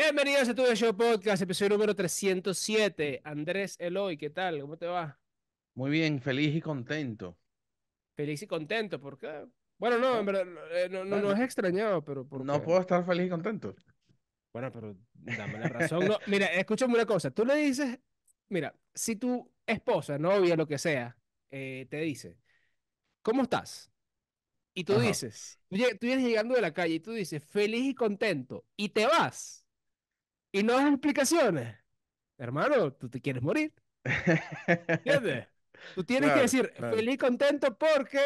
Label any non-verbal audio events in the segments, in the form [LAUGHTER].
Bienvenidos a tu Show Podcast, episodio número 307. Andrés Eloy, ¿qué tal? ¿Cómo te va? Muy bien, feliz y contento. Feliz y contento, ¿por qué? Bueno, no, no, eh, no, es extrañado, pero. no puedo estar feliz y contento. Bueno, pero dame la razón. mira, escúchame una cosa. Tú le dices, mira, si tu esposa, novia, lo que sea, eh, te dice, ¿cómo estás? Y tú dices, tú vienes llegando de la calle y tú dices, feliz y contento, y te vas y no das explicaciones, hermano, tú te quieres morir. ¿Entiendes? [LAUGHS] Tú tienes que decir, feliz, contento porque,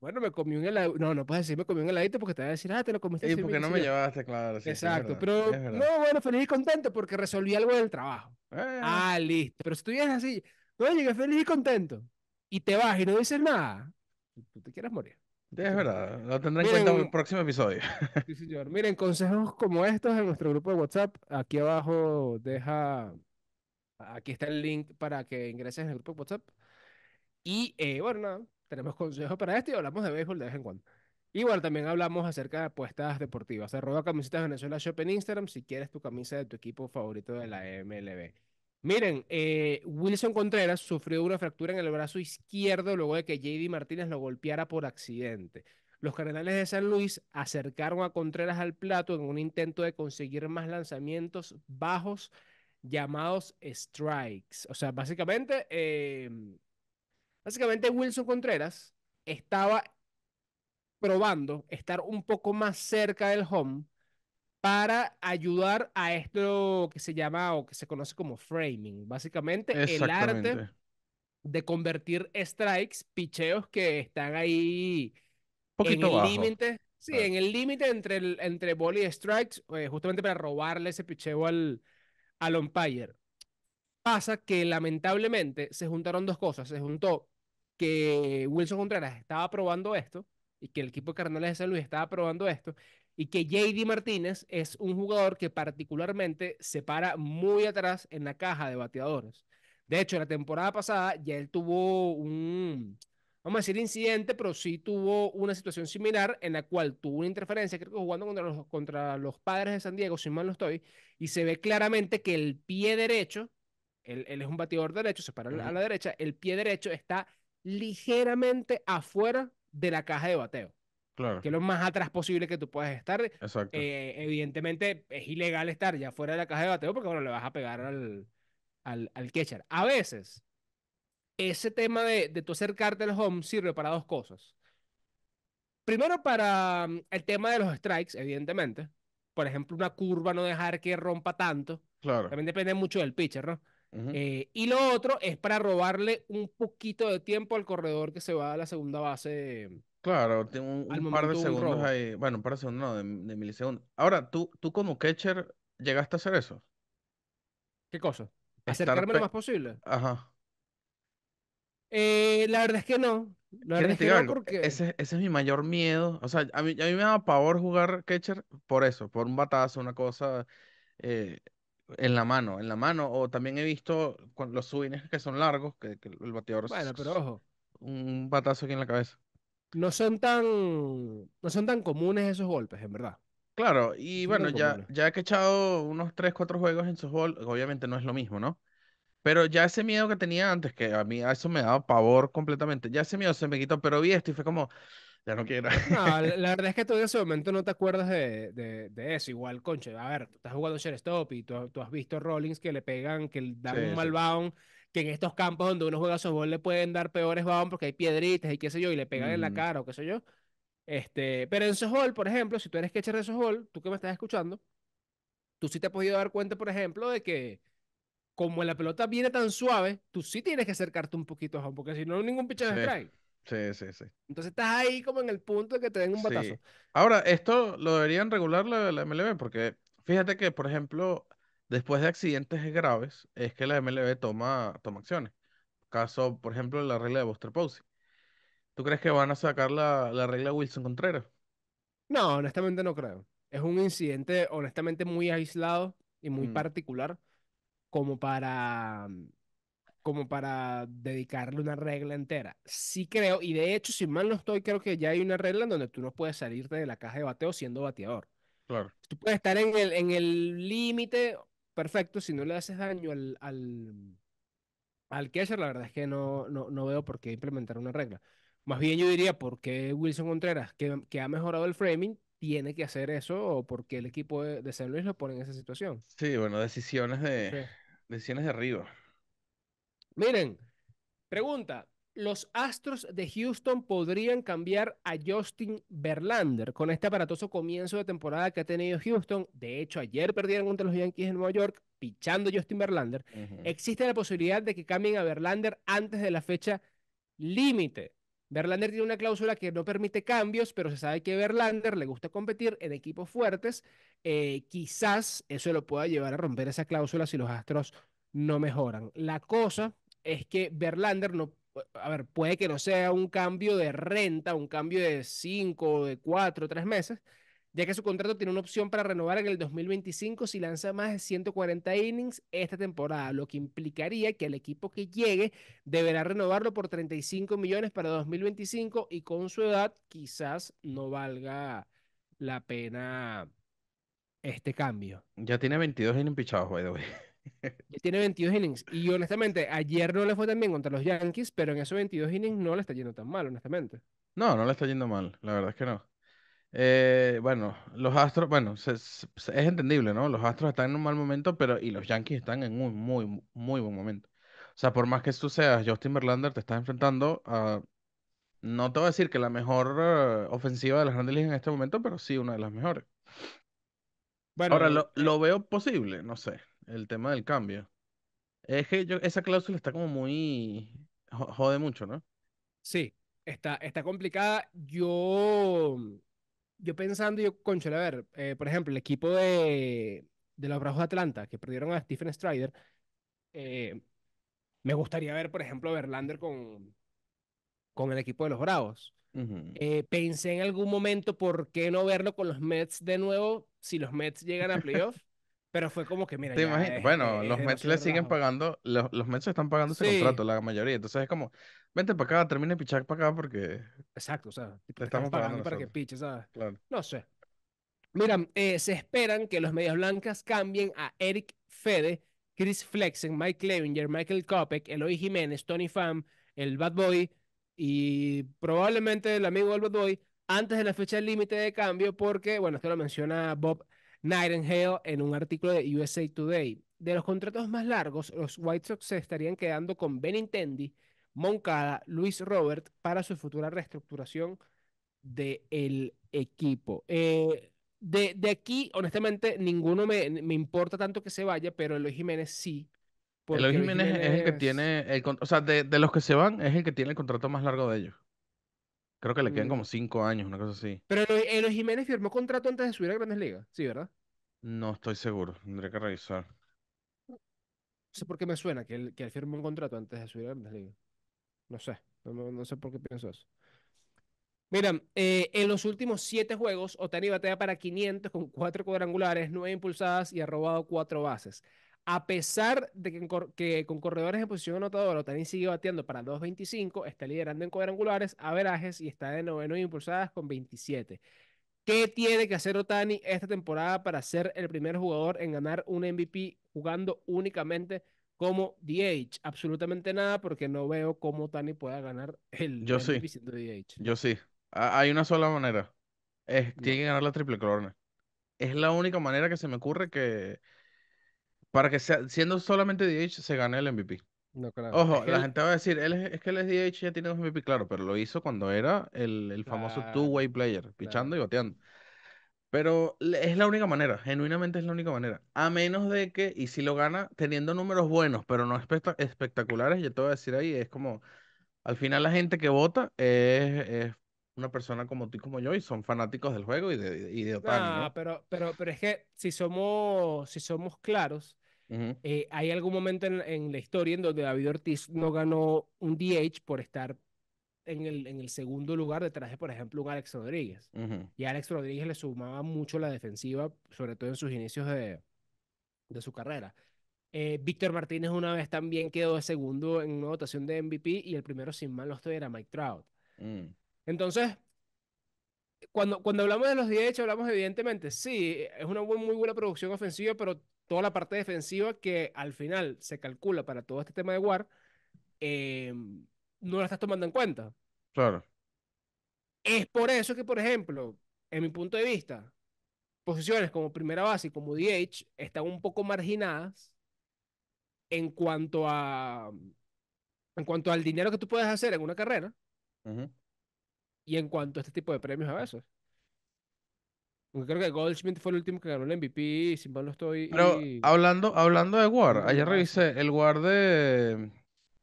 bueno, me comí un heladito. No, no puedes decir, me comí un heladito porque te voy a decir, ah, te lo comiste. Y porque no me llevaste, claro. Exacto, pero no, bueno, feliz y contento porque resolví algo del trabajo. Eh, eh, eh. Ah, listo. Pero si tú vienes así, no, llegué feliz y contento y te vas y no dices nada, tú te quieres morir. Es verdad, lo tendré en cuenta en el próximo episodio. [LAUGHS] Sí, señor. Miren, consejos como estos en nuestro grupo de WhatsApp. Aquí abajo deja, aquí está el link para que ingreses en el grupo de WhatsApp. Y eh, bueno, nada, tenemos consejos para esto y hablamos de béisbol de vez en cuando. Y bueno, también hablamos acerca de apuestas deportivas. Arroba Camisetas Venezuela Shop en Instagram si quieres tu camisa de tu equipo favorito de la MLB. Miren, eh, Wilson Contreras sufrió una fractura en el brazo izquierdo luego de que JD Martínez lo golpeara por accidente. Los Cardenales de San Luis acercaron a Contreras al plato en un intento de conseguir más lanzamientos bajos llamados strikes. O sea, básicamente, em, básicamente Wilson Contreras estaba probando estar un poco más cerca del home para ayudar a esto que se llama o que se conoce como framing, básicamente el arte de convertir strikes, picheos que están ahí en el límite, sí, en el límite entre el, entre y strikes, eh, justamente para robarle ese picheo al al umpire. Pasa que lamentablemente se juntaron dos cosas, se juntó que Wilson Contreras estaba probando esto y que el equipo de carnales de San Luis estaba probando esto y que JD Martínez es un jugador que particularmente se para muy atrás en la caja de bateadores. De hecho, la temporada pasada ya él tuvo un, vamos a decir incidente, pero sí tuvo una situación similar en la cual tuvo una interferencia, creo que jugando contra los, padres de San Diego, si mal no estoy, y se ve claramente que el pie derecho, él, es un bateador derecho, se para a la derecha, el pie derecho está ligeramente afuera de la caja de bateo. Que es lo más atrás posible que tú puedas estar. Eh, evidentemente es ilegal estar ya fuera de la caja de bateo porque, bueno, le vas a pegar al, al, al catcher. A veces, ese tema de, de tú acercarte al home sirve para dos cosas. Primero, para mm, el tema de los strikes, evidentemente. Por ejemplo, una curva no dejar que rompa tanto. Claro. También depende mucho del pitcher, ¿no? Eh, y lo otro es para robarle un poquito de tiempo al corredor que se va a la segunda base Claro, tengo un, par de segundos ahí. Bueno, un par de segundos, no, de, milisegundos. Ahora, ¿tú, tú como catcher llegaste a hacer eso. ¿Qué cosa? ¿Acercarme lo más posible? Ajá. Eh, la verdad es que no. La verdad es que no e, porque... ese, es mi mayor miedo. O sea, a mí, me da pavor jugar catcher por eso, por un batazo, una cosa eh, en la mano, en la mano. O también he visto con los subines que son largos, que, que el bateador... Bueno, pero ojo. Un batazo aquí en la cabeza no son tan, no son tan comunes esos golpes, en verdad. Claro, y bueno, ya, ya que he echado unos 3, 4 juegos en softball, obviamente no es lo mismo, ¿no? Pero ya ese miedo que tenía antes, que a mí a eso me daba pavor completamente, ya ese miedo se me quitó, pero vi esto y fue como, ya no quiero. [LAUGHS] [LAUGHS] la verdad es que tú en ese momento no te acuerdas de, de, eso. Igual, conche, a ver, estás jugando share stop y tú, has visto Rollins que le pegan, que le dan un mal malbound que en estos campos donde uno juega softball le pueden dar peores babón porque hay piedritas y qué sé yo, y le pegan en la cara o qué sé yo. Este, pero en softball, por ejemplo, si tú eres catcher de softball, tú que me estás escuchando, tú sí te has podido dar cuenta, por ejemplo, de que como la pelota viene tan suave, tú sí tienes que acercarte un poquito, porque si no, ningún pitcher te trae. Sí, sí, sí. Entonces estás ahí como en el punto de que te den un batazo. Ahora, esto lo deberían regular la, la MLB, porque fíjate que, por ejemplo, después de accidentes graves, es que la MLB toma, toma acciones. Caso, por ejemplo, la regla de Buster Posey. ¿Tú crees que van a sacar la, regla de Wilson Contreras? No, honestamente no creo. Es un incidente, honestamente, muy aislado y muy mm. particular como para mm, como para dedicarle una regla entera. Sí creo, y de hecho, si mal no estoy, creo que ya hay una regla en donde tú no puedes salirte de la caja de bateo siendo bateador. Claro. Tú puedes estar en el en el límite perfecto, si no le haces daño al, al, al la verdad es que no, no, veo por qué implementar una regla. Más bien yo diría, ¿por qué Wilson Contreras, que, ha mejorado el framing, tiene que hacer eso o por qué el equipo de, de, San Luis lo pone en esa situación? Sí, bueno, decisiones de, decisiones de arriba. Miren, pregunta, los Astros de Houston podrían cambiar a Justin Verlander con este aparatoso comienzo de temporada que ha tenido Houston. De hecho, ayer perdieron contra los Yankees en Nueva York, pichando Justin Verlander. Existe la posibilidad de que cambien a Verlander antes de la fecha límite. Verlander tiene una cláusula que no permite cambios, pero se sabe que Verlander le gusta competir en equipos fuertes. Eh, quizás eso lo pueda llevar a romper esa cláusula si los Astros no mejoran. La cosa es que Verlander no a ver, puede que no sea un cambio de renta, un cambio de cinco, de 4, 3 meses, ya que su contrato tiene una opción para renovar en el 2025 si lanza más de 140 innings esta temporada, lo que implicaría que el equipo que llegue deberá renovarlo por 35 millones para 2025 y con su edad quizás no valga la pena este cambio. Ya tiene 22 innings pichados, by the tiene 22 innings. Y honestamente, ayer no le fue tan bien contra los Yankees, pero en esos 22 innings no le está yendo tan mal, honestamente. No, no le está yendo mal, la verdad es que no. Eh, bueno, los Astros, bueno, es entendible, ¿no? Los Astros están en un mal momento, pero y los Yankees están en un muy, muy buen momento. O sea, por más que tú seas Justin Verlander, te estás enfrentando a, no te voy a decir que la mejor eh, ofensiva de las grandes ligas en este momento, pero sí una de las mejores. Bueno, Ahora, eh, lo, lo veo posible, no sé el tema del cambio. Es que yo, esa cláusula está como muy... jode mucho, ¿no? Sí, está, está complicada. Yo, yo pensando, yo, concho, a ver, eh, por ejemplo, el equipo de, los Bravos de Atlanta, que perdieron a Stephen Strider, eh, me gustaría ver, por ejemplo, a Verlander con, con el equipo de los Bravos. Eh, pensé en algún momento por qué no verlo con los Mets de nuevo si los Mets llegan a playoff. [LAUGHS] Pero fue como que, mira. Eh, bueno, eh, los Mets le siguen pagando, los, los Mets están pagando ese contrato, la mayoría. Entonces es como, vente para acá, termine pichar para acá porque. Exacto, o sea, te, estamos pagando, para que piches, ¿sabes? No sé. Mira, eh, se esperan que los Medias Blancas cambien a Eric Fede, Chris Flexen, Mike Clevinger, Michael Kopek, Eloy Jiménez, Tony Pham, el Bad Boy y probablemente el amigo del Bad Boy antes de la fecha límite de cambio porque, bueno, esto lo menciona Bob Nightingale en un artículo de USA Today. De los contratos más largos, los White Sox se estarían quedando con Benintendi, Moncada, Luis Robert para su futura reestructuración del equipo. Eh, de, aquí, honestamente, ninguno me, importa tanto que se vaya, pero Eloy Jiménez sí. Eloy Jiménez, es el que tiene, el, o sea, de, los que se van, es el que tiene el contrato más largo de ellos. Creo que le quedan mm. como cinco años, una cosa así. Pero Eloy, Jiménez firmó contrato antes de subir a Grandes Ligas, sí, ¿verdad? No estoy seguro, tendré que revisar. No sé por qué me suena que él, que firmó un contrato antes de subir a Grandes No sé, no, sé por qué pienso eso. Mira, eh, en los últimos siete juegos, Otani batea para 500 con cuatro cuadrangulares, nueve impulsadas y ha robado cuatro bases. A pesar de que, con corredores en posición anotadora, Otani sigue bateando para 2.25, está liderando en cuadrangulares, averajes y está de noveno impulsadas con 27. ¿Qué tiene que hacer Otani esta temporada para ser el primer jugador en ganar un MVP jugando únicamente como DH? Absolutamente nada, porque no veo cómo Otani pueda ganar el MVP siendo DH. Yo sí. hay una sola manera. Tiene que ganar la triple corona. Es la única manera que se me ocurre que para que siendo solamente DH se gane el MVP. Ojo, la gente va a decir, él es, es, que el SDH ya tiene dos MVP, claro, pero lo hizo cuando era el, el famoso two-way player, pichando y bateando. Pero es la única manera, genuinamente es la única manera. A menos de que, y si lo gana, teniendo números buenos, pero no espectaculares, yo te voy a decir ahí, es como, al final la gente que vota es, es una persona como tú y como yo y son fanáticos del juego y de, y de Otani. ¿no? Ah, pero, pero, pero es que si somos, si somos claros, eh, ¿Hay algún momento en, la historia en donde David Ortiz no ganó un DH por estar en el, en el segundo lugar detrás de, por ejemplo, un Alex Rodríguez? Y Alex Rodríguez le sumaba mucho la defensiva, sobre todo en sus inicios de, su carrera. Eh, Víctor Martínez una vez también quedó de segundo en una votación de MVP y el primero, sin mal no estoy, era Mike Trout. Mm. Entonces, cuando, cuando hablamos de los DH hablamos evidentemente, sí, es una muy buena producción ofensiva, pero toda la parte defensiva que al final se calcula para todo este tema de War, eh, no la estás tomando en cuenta. Claro. Es por eso que, por ejemplo, en mi punto de vista, posiciones como primera base y como DH están un poco marginadas en cuanto a en cuanto al dinero que tú puedes hacer en una carrera y en cuanto a este tipo de premios a veces creo que Goldschmidt fue el último que ganó el MVP, sin mal estoy. Pero hablando, hablando de War, ayer ah, revisé el War de,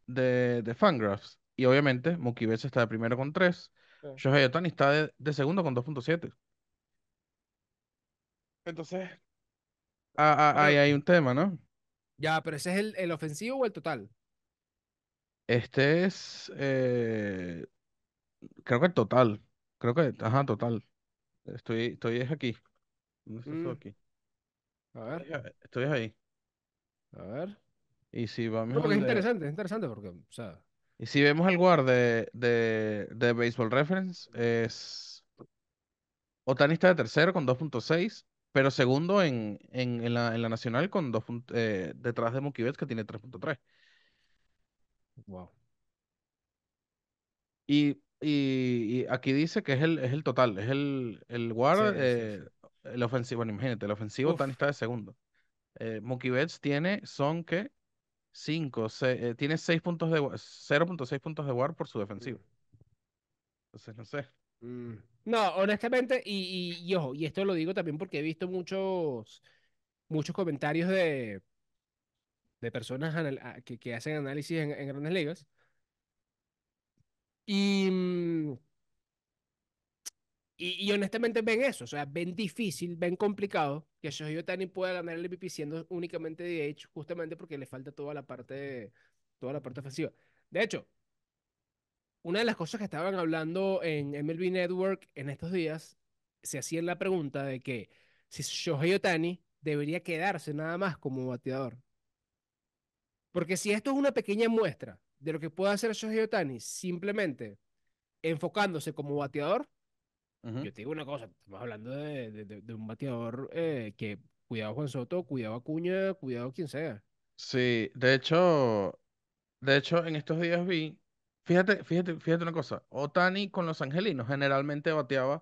de, Fangraphs. Y obviamente, Mookie Betts está de primero con 3. yo Shohei está de, segundo con 2.7. Entonces. Ah, ah ahí hay un tema, ¿no? Ya, pero ese es el, ofensivo o el total. Este es. Eh, creo que el total. Creo que. Ajá, total. Estoy, estoy es aquí. ¿Dónde está mm, aquí? a ver, Estoy ahí. a ver. Y si va. porque es interesante, es interesante porque, o sea, Y si vemos el guard de, de, de Baseball Reference, es otanista de tercero con 2.6, pero segundo en, en, en la, en la nacional con 2. Eh, detrás de Mookie Betts que tiene 3.3. wow. Y y, aquí dice que es el, es el total, es el, el guard, eh, el ofensivo, bueno, imagínate, el ofensivo Tan está de segundo. Eh, Mookie Betts tiene, son que 5, eh, tiene 6 puntos de 0.6 puntos de guard por su defensivo. Entonces, no sé. Mm. No, honestamente, y, y, ojo, y esto lo digo también porque he visto muchos, muchos comentarios de, de personas que, que hacen análisis en grandes ligas Mm, y, y, honestamente ven eso, o sea, ven difícil, ven complicado que Shohei Otani pueda ganar el MVP siendo únicamente DH, justamente porque le falta toda la parte, toda la parte ofensiva. De hecho, una de las cosas que estaban hablando en MLB Network en estos días, se hacían la pregunta de que si Shohei Otani debería quedarse nada más como bateador. Porque si esto es una pequeña muestra de lo que puede hacer Shohei Otani simplemente enfocándose como bateador, yo te digo una cosa, estamos hablando de, de, un bateador eh, que cuidado Juan Soto, cuidado Acuña, cuidado quien sea. Sí, de hecho, de hecho en estos días vi, fíjate, fíjate, fíjate una cosa, Otani con los angelinos generalmente bateaba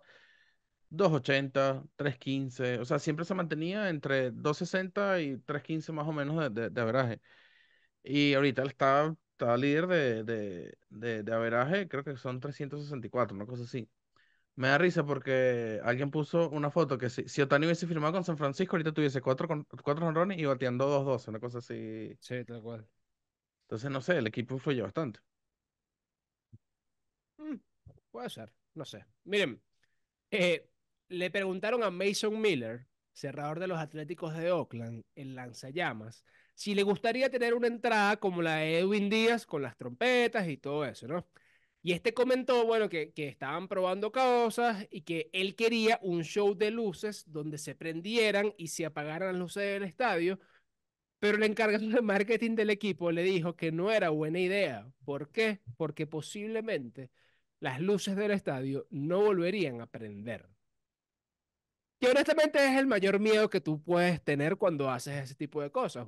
2.80, 3.15, o sea, siempre se mantenía entre 2.60 y 3.15 más o menos de, de, de Y ahorita está líder de, de, de, averaje, creo que son 364, una cosa así. Me da risa porque alguien puso una foto que si, si Otani hubiese firmado con San Francisco, ahorita tuviese cuatro, cuatro honrones y bateando 2-12, una cosa así. Sí, tal cual. Entonces, no sé, el equipo influyó bastante. Mm, puede ser, no sé. Miren, eh, le preguntaron a Mason Miller, cerrador de los Atléticos de Oakland, En lanzallamas, si le gustaría tener una entrada como la de Edwin Díaz con las trompetas y todo eso, ¿no? Y este comentó, bueno, que, que estaban probando cosas y que él quería un show de luces donde se prendieran y se apagaran las luces del estadio, pero el encargado de marketing del equipo le dijo que no era buena idea. ¿Por qué? Porque posiblemente las luces del estadio no volverían a prender que honestamente es el mayor miedo que tú puedes tener cuando haces ese tipo de cosas.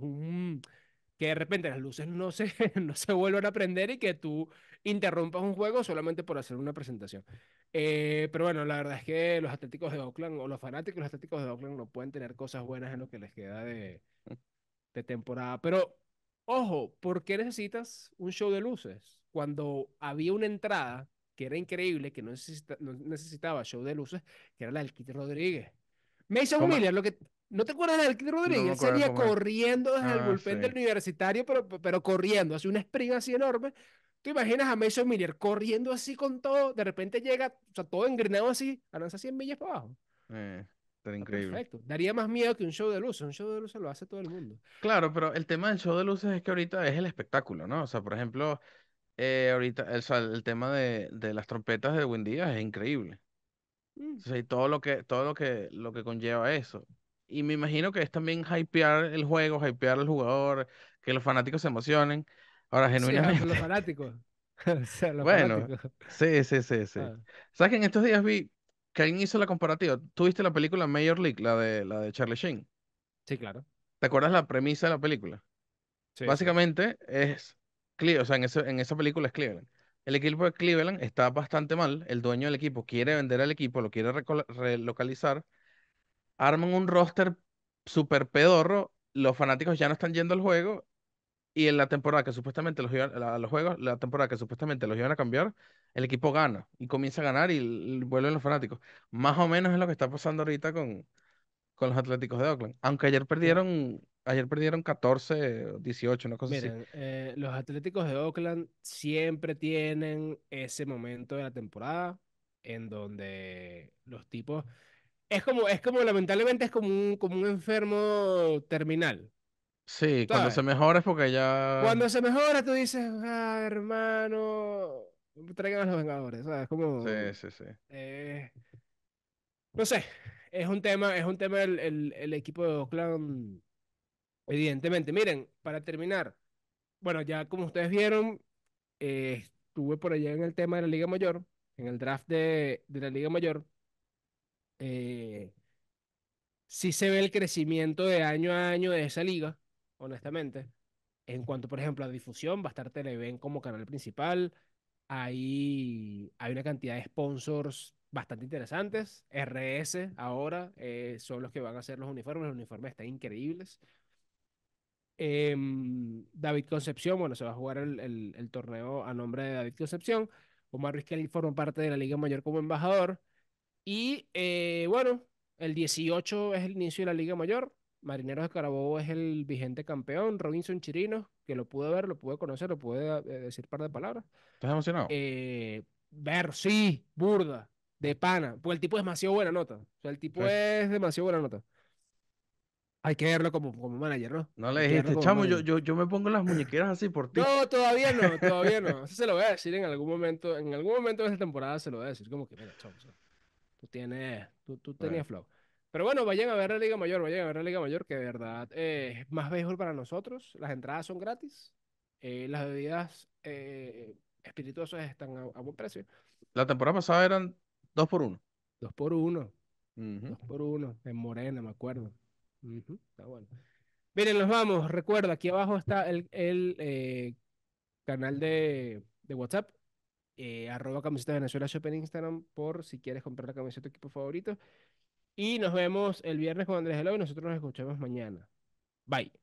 que de repente las luces no se, [LAUGHS] no se vuelvan a prender y que tú interrumpas un juego solamente por hacer una presentación. Eh, pero bueno, la verdad es que los atléticos de Oakland o los fanáticos de los atléticos de Oakland no pueden tener cosas buenas en lo que les queda de, mm. temporada. Pero ojo, ¿por qué necesitas un show de luces? Cuando había una entrada que era increíble, que no, necesitaba show de luces, que era la del Kit Rodríguez. Mason Miller, lo que, ¿no te acuerdas de Elkin Rodríguez? salía corriendo desde el ah, bullpen del universitario, pero, pero corriendo, hace una sprint así enorme. Tú imaginas a Mason Miller corriendo así con todo, de repente llega, o sea, todo engrenado así, lanza 100 millas para abajo. Eh, increíble. Perfecto. Daría más miedo que un show de luces. Un show de luces lo hace todo el mundo. Claro, pero el tema del show de luces es que ahorita es el espectáculo, ¿no? O sea, por ejemplo, eh, ahorita, el, tema de, de, las trompetas de Buen es increíble. Mm. todo lo que, todo lo que, lo que conlleva eso. Y me imagino que es también hypear el juego, hypear al jugador, que los fanáticos se emocionen. Ahora, genuinamente. [LAUGHS] los fanáticos. bueno, sí, sí, sí, sí. Ah. ¿Sabes que en estos días vi que alguien hizo la comparativa? ¿Tú viste la película Major League, la de, la de Charlie Sheen? Sí, claro. ¿Te acuerdas la premisa de la película? Sí. Básicamente es Cleveland, o sea, en, en esa película es Cleveland. El equipo de Cleveland está bastante mal. El dueño del equipo quiere vender al equipo, lo quiere relocalizar. Arman un roster súper pedorro. Los fanáticos ya no están yendo al juego. Y en la temporada que supuestamente los, iban, temporada que supuestamente iban a cambiar, el equipo gana y comienza a ganar y, vuelven los fanáticos. Más o menos es lo que está pasando ahorita con, con los Atléticos de Oakland. Aunque ayer perdieron ayer perdieron 14, 18, no cosa eh, los Atléticos de Oakland siempre tienen ese momento de la temporada en donde los tipos... Es como, es como lamentablemente, es como un, como un enfermo terminal. Sí, cuando se mejora es porque ya... Cuando se mejora tú dices, ah, hermano, traigan a los Vengadores, ¿sabes? Sí, sí, sí. Eh, no sé, es un tema, es un tema el, el, el equipo de Oakland Evidentemente, miren, para terminar, bueno, ya como ustedes vieron, eh, estuve por allá en el tema de la Liga Mayor, en el draft de, de la Liga Mayor. Eh, sí se ve el crecimiento de año a año de esa liga, honestamente. En cuanto, por ejemplo, a difusión, va a estar Televen como canal principal. Hay, hay una cantidad de sponsors bastante interesantes. RS ahora eh, son los que van a hacer los uniformes. Los uniformes están increíbles. Em, David Concepción, bueno, se va a jugar el, torneo a nombre de David Concepción. Omar Ruiz forma parte de la Liga Mayor como embajador. Y eh, bueno, el 18 es el inicio de la Liga Mayor. Marineros de Carabobo es el vigente campeón. Robinson Chirino, que lo pude ver, lo pude conocer, lo pude eh, decir par de palabras. ¿Estás emocionado? Eh, ver, sí, burda, de pana. Pues el tipo es demasiado buena nota. el tipo es demasiado buena nota. Hay que verlo como, como manager, ¿no? No le dijiste, chamo, yo, me pongo las muñequeras así por ti. No, todavía no, [LAUGHS] todavía no. Eso se lo voy a decir en algún momento. En algún momento de esta temporada se lo voy a decir. Como que, mira, chamo, tú tienes, tú, tenías flow. Pero bueno, vayan a ver la Liga Mayor, vayan a ver la Liga Mayor, que de verdad eh, es más mejor para nosotros. Las entradas son gratis. Eh, las bebidas eh, espirituosas están a, buen precio. La temporada pasada eran dos por uno. Dos por uno. Dos por uno. En Morena, me acuerdo. Está bueno. Miren, nos vamos. Recuerda, aquí abajo está el, eh, canal de, WhatsApp. Eh, arroba camiseta Venezuela Shop en Instagram por si quieres comprar la camiseta de tu equipo favorito. Y nos vemos el viernes con Andrés Y Nosotros nos escuchamos mañana. Bye.